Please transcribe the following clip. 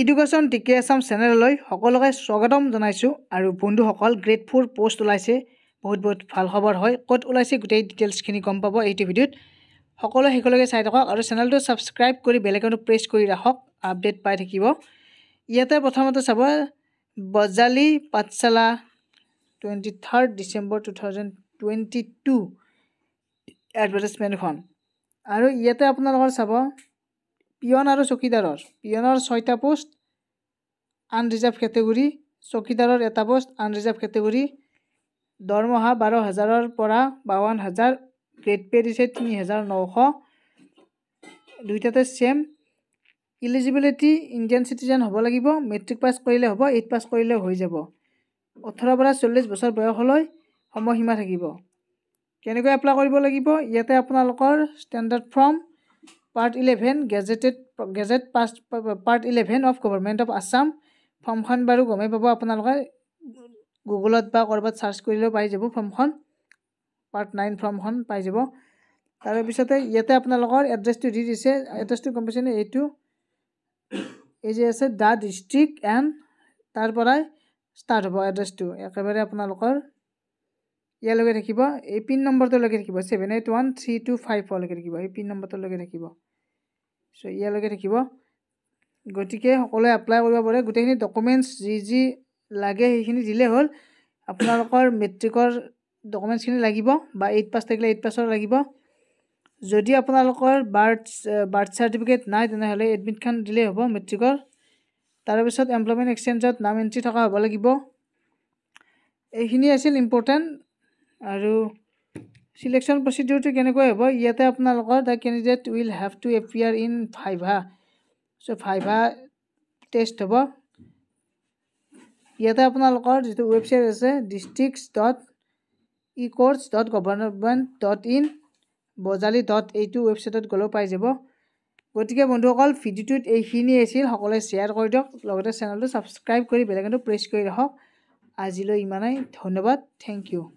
education T K Assam চেনেললৈ সকলোকে স্বাগতম জনাইছোঁ আৰু বন্ধুসকল গ্ৰেড ফ'ৰ পষ্ট ওলাইছে বহুত বহুত ভাল খবৰ হয় ক'ত ওলাইছে গোটেই ডিটেইলছখিনি গম পাব এইটো ভিডিঅ'ত সকলোৱে সেইকলৈকে চাই থাকক আৰু চেনেলটো ছাবস্ক্ৰাইব কৰি বেলেগতো প্ৰেছ কৰি ৰাখক আপডেট পাই থাকিব ইয়াতে প্ৰথমতে চাব Bajali Pathshala twenty third December two thousand twenty two এডভাৰটাইজমেণ্টখন আৰু ইয়াতে আপোনালোকৰ চাব পিয়ন আৰু চকীদাৰৰ পিয়নৰ ছয়টা পোষ্ট আনৰিজাৰ্ভ কেটেগৰী চকীদাৰৰ এটা পোষ্ট আনৰিজাৰ্ভ কেটেগৰী দৰমহা বাৰ হাজাৰৰ পৰা বাৱন্ন হাজাৰ গ্ৰেড পে দিছে তিনি হাজাৰ নশ দুইটাতে ছেম ইলিজিবিলিটি ইণ্ডিয়ান চিটিজেন হ'ব লাগিব মেট্ৰিক পাছ কৰিলে হ'ব এইট পাছ কৰিলে হৈ যাব ওঠৰৰ পৰা চল্লিছ বছৰ বয়সলৈ সময়সীমা থাকিব কেনেকৈ এপ্লাই কৰিব লাগিব ইয়াতে আপোনালোকৰ standard form part eleven gazetted gazette past part eleven of government of Assam ফৰ্মখন বাৰু গমেই পাব আপোনালোকে গুগলত বা ক'ৰবাত চাৰ্চ কৰিলেও পাই যাব ফৰ্মখন পাৰ্ট নাইন ফৰ্মখন পাই যাব তাৰপিছতে ইয়াতে আপোনালোকৰ এড্ৰেছটো দি দিছে এড্ৰেছটো গম পাইছেনে এইটো এই যে আছে দ্য ডিষ্ট্ৰিক্ট এণ্ড তাৰ পৰাই ষ্টাৰ্ট হ'ব এড্ৰেছটো একেবাৰে আপোনালোকৰ ইয়ালৈকে থাকিব এই পিন নম্বৰটোলৈকে থাকিব seven eight one three two five ফাইভলৈকে থাকিব এই পিন নম্বৰটোলৈকে থাকিব চ' ইয়ালৈকে থাকিব গতিকে সকলোৱে এপ্লাই কৰিব পাৰে গোটেইখিনি ডকুমেণ্টছ যি যি লাগে সেইখিনি দিলে হ'ল আপোনালোকৰ মেট্ৰিকৰ ডকুমেণ্টছখিনি লাগিব বা এইট পাছ থাকিলে এইট পাছৰ লাগিব যদি আপোনালোকৰ বাৰ্থ বাৰ্থ চাৰ্টিফিকেট নাই তেনেহ'লে এডমিটখন দিলেই হ'ব মেট্ৰিকৰ তাৰপিছত এমপ্লয়মেণ্ট এক্সেঞ্জত নাম এণ্ট্ৰি থকা হ'ব লাগিব এইখিনিয়ে আছিল ইম্পৰ্টেণ্ট আৰু চিলেকশ্যন প্ৰচিডিউৰটো কেনেকুৱা হ'ব ইয়াতে আপোনালোকৰ the candidate will have to appear in viva so' viva test হ'ব ইয়াতে আপোনালোকৰ যিটো ৱেবছাইট আছে district dot e courts dot government dot in Bajali dot এইটো ৱেবছাইটত গ'লেও পাই যাব গতিকে বন্ধুসকল ভিডিঅ'টোত এইখিনি আছিল সকলোৱে শ্বেয়াৰ কৰি দিয়ক লগতে চেনেলটো ছাবস্ক্ৰাইব কৰি বেলেগটো প্ৰেছ কৰি ৰাখক আজিলৈ ইমানেই ধন্যবাদ থেংক ইউ